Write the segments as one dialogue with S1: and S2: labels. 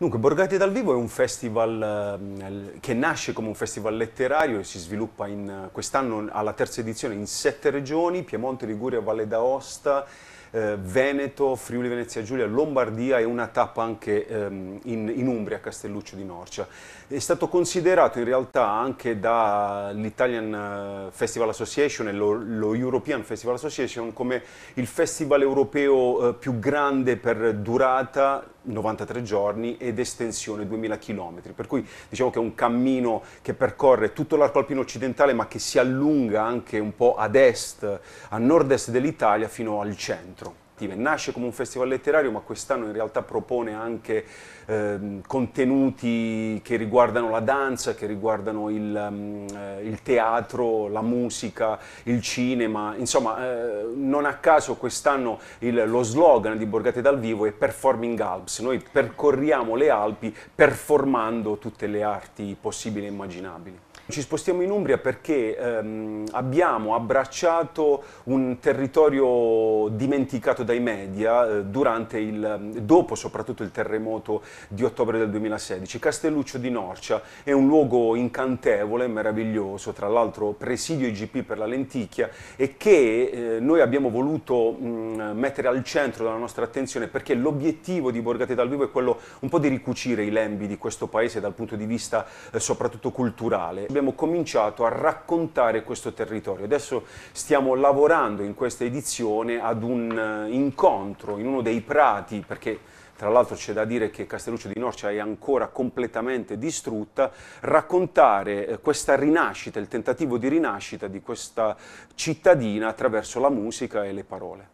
S1: Dunque, Borgati dal vivo è un festival ehm, che nasce come un festival letterario e si sviluppa quest'anno alla terza edizione in sette regioni, Piemonte, Liguria, Valle d'Aosta, eh, Veneto, Friuli Venezia Giulia, Lombardia e una tappa anche ehm, in, Umbria, Castelluccio di Norcia. È stato considerato in realtà anche dall'Italian Festival Association e lo, European Festival Association come il festival europeo eh, più grande per durata 93 giorni ed estensione 2000 km, per cui diciamo che è un cammino che percorre tutto l'arco alpino occidentale ma che si allunga anche un po' ad est, a nord-est dell'Italia fino al centro narrative. Nasce come un festival letterario, ma quest'anno in realtà propone anche eh, contenuti che riguardano la danza, che riguardano il, um, il teatro, la musica, il cinema. Insomma, eh, non a caso quest'anno lo slogan di Borgate dal vivo è Performing Alps. Noi percorriamo le Alpi performando tutte le arti possibili e immaginabili. Ci spostiamo in Umbria perché ehm, abbiamo abbracciato un territorio dimenticato dai media eh, durante il, dopo soprattutto il terremoto di ottobre del 2016. Castelluccio di Norcia è un luogo incantevole, meraviglioso, tra l'altro presidio IGP per la lenticchia e che eh, noi abbiamo voluto mh, mm, mettere al centro della nostra attenzione perché l'obiettivo di Borgate dal Vivo è quello un po' di ricucire i lembi di questo paese dal punto di vista eh, soprattutto culturale Abbiamo abbiamo cominciato a raccontare questo territorio. Adesso stiamo lavorando in questa edizione ad un eh, incontro in uno dei prati, perché tra l'altro c'è da dire che Castelluccio di Norcia è ancora completamente distrutta, raccontare eh, questa rinascita, il tentativo di rinascita di questa cittadina attraverso la musica e le parole.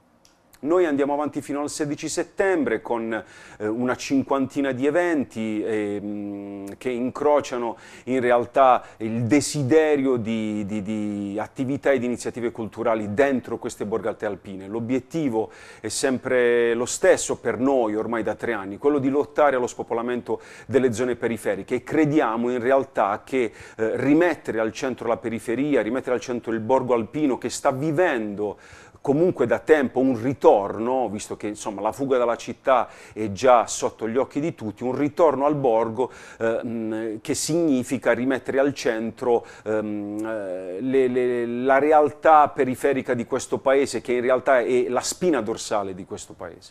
S1: Noi andiamo avanti fino al 16 settembre con eh, una cinquantina di eventi eh, che incrociano in realtà il desiderio di, di, di, attività e di iniziative culturali dentro queste borgate alpine. L'obiettivo è sempre lo stesso per noi ormai da tre anni, quello di lottare allo spopolamento delle zone periferiche e crediamo in realtà che eh, rimettere al centro la periferia, rimettere al centro il borgo alpino che sta vivendo comunque da tempo un ritorno, visto che insomma, la fuga dalla città è già sotto gli occhi di tutti, un ritorno al borgo eh, che significa rimettere al centro ehm, eh, le, le, la realtà periferica di questo paese, che in realtà è la spina dorsale di questo paese.